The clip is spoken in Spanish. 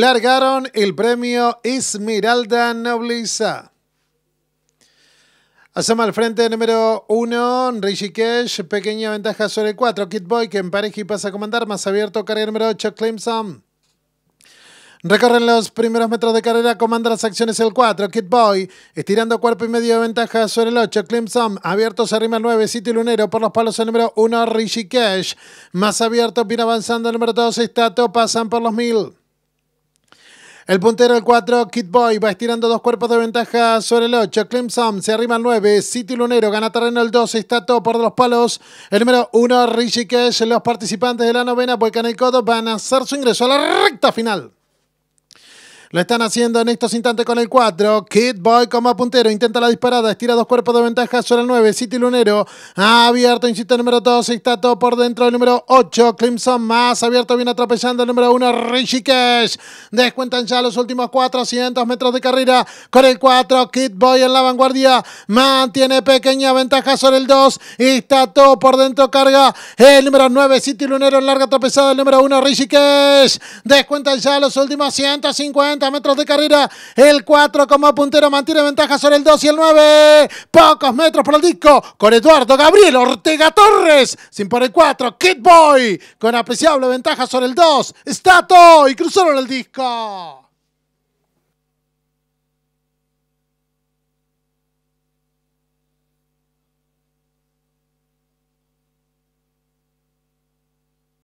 largaron el premio Esmeralda Nobleza. Hacemos al frente número 1, Richie Cash, pequeña ventaja sobre el 4, Kid Boy, que empareja y pasa a comandar, más abierto, carrera número 8, Clemson. Recorren los primeros metros de carrera, comanda las acciones el 4, Kid Boy, estirando cuerpo y medio de ventaja sobre el 8, Clemson, abierto se arrima el 9, Sitio Lunero, por los palos el número 1, Richie Cash más abierto, viene avanzando el número 2, Estato, pasan por los 1000. El puntero el 4, Kid Boy, va estirando dos cuerpos de ventaja sobre el 8. Clemson se arriba al 9. City Lunero gana terreno el 2. Está todo por los palos. El número 1, Richie Cash. Los participantes de la novena, en el Codo, van a hacer su ingreso a la recta final. Lo están haciendo en estos instantes con el 4. Kid Boy como puntero. Intenta la disparada. Estira dos cuerpos de ventaja sobre el 9. City Lunero. Abierto. Insiste el número 2. Está todo por dentro el número 8. Clemson más abierto. Viene atropellando el número 1. Richie Descuentan ya los últimos 400 metros de carrera con el 4. Kid Boy en la vanguardia. Mantiene pequeña ventaja sobre el 2. Está todo por dentro. Carga el número 9. City Lunero en larga tropezada. El número 1. Richie Descuentan ya los últimos 150 metros de carrera. El 4 como puntero mantiene ventaja sobre el 2 y el 9. Pocos metros por el disco con Eduardo Gabriel Ortega Torres. Sin por el 4, Kid Boy con apreciable ventaja sobre el 2. Stato y cruzaron el disco.